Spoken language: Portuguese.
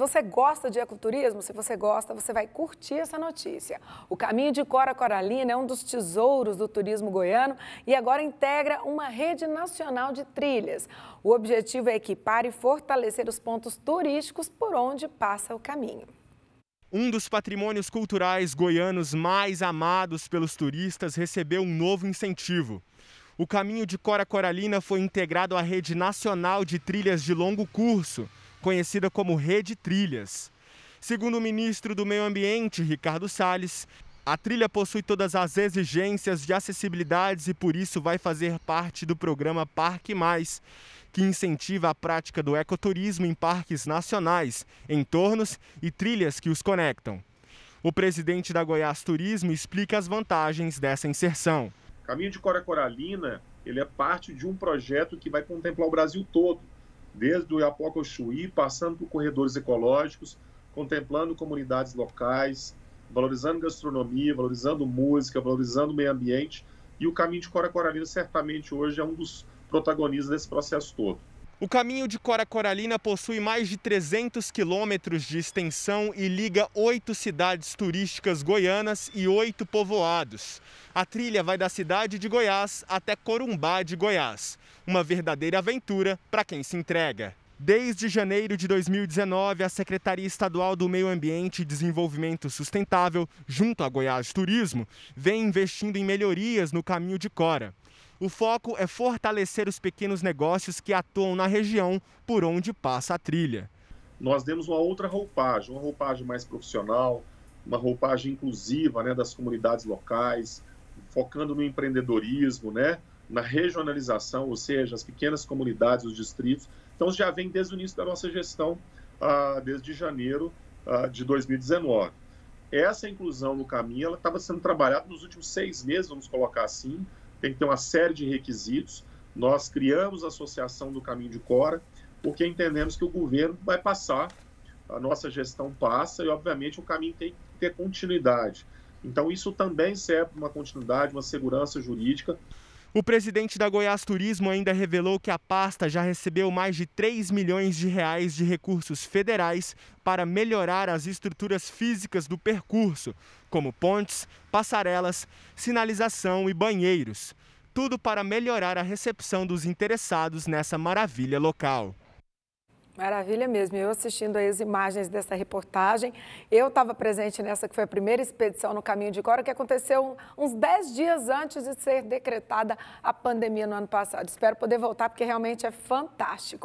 Você gosta de ecoturismo? Se você gosta, você vai curtir essa notícia. O caminho de Cora Coralina é um dos tesouros do turismo goiano e agora integra uma rede nacional de trilhas. O objetivo é equipar e fortalecer os pontos turísticos por onde passa o caminho. Um dos patrimônios culturais goianos mais amados pelos turistas recebeu um novo incentivo. O caminho de Cora Coralina foi integrado à rede nacional de trilhas de longo curso conhecida como Rede Trilhas. Segundo o ministro do Meio Ambiente, Ricardo Salles, a trilha possui todas as exigências de acessibilidade e por isso vai fazer parte do programa Parque Mais, que incentiva a prática do ecoturismo em parques nacionais, entornos e trilhas que os conectam. O presidente da Goiás Turismo explica as vantagens dessa inserção. Caminho de Cora Coralina, ele é parte de um projeto que vai contemplar o Brasil todo desde o Iapoca passando por corredores ecológicos, contemplando comunidades locais, valorizando gastronomia, valorizando música, valorizando meio ambiente. E o caminho de Cora Coralina certamente hoje é um dos protagonistas desse processo todo. O caminho de Cora Coralina possui mais de 300 quilômetros de extensão e liga oito cidades turísticas goianas e oito povoados. A trilha vai da cidade de Goiás até Corumbá de Goiás. Uma verdadeira aventura para quem se entrega. Desde janeiro de 2019, a Secretaria Estadual do Meio Ambiente e Desenvolvimento Sustentável, junto à Goiás Turismo, vem investindo em melhorias no caminho de Cora. O foco é fortalecer os pequenos negócios que atuam na região por onde passa a trilha. Nós demos uma outra roupagem, uma roupagem mais profissional, uma roupagem inclusiva né, das comunidades locais, focando no empreendedorismo, né, na regionalização, ou seja, as pequenas comunidades, os distritos. Então, já vem desde o início da nossa gestão, ah, desde janeiro ah, de 2019. Essa inclusão no caminho ela estava sendo trabalhada nos últimos seis meses, vamos colocar assim, tem que ter uma série de requisitos. Nós criamos a Associação do Caminho de Cora, porque entendemos que o governo vai passar, a nossa gestão passa e, obviamente, o caminho tem que ter continuidade. Então, isso também serve para uma continuidade, uma segurança jurídica o presidente da Goiás Turismo ainda revelou que a pasta já recebeu mais de 3 milhões de reais de recursos federais para melhorar as estruturas físicas do percurso, como pontes, passarelas, sinalização e banheiros. Tudo para melhorar a recepção dos interessados nessa maravilha local. Maravilha mesmo. Eu assistindo as imagens dessa reportagem, eu estava presente nessa que foi a primeira expedição no Caminho de Cora, que aconteceu uns 10 dias antes de ser decretada a pandemia no ano passado. Espero poder voltar, porque realmente é fantástico.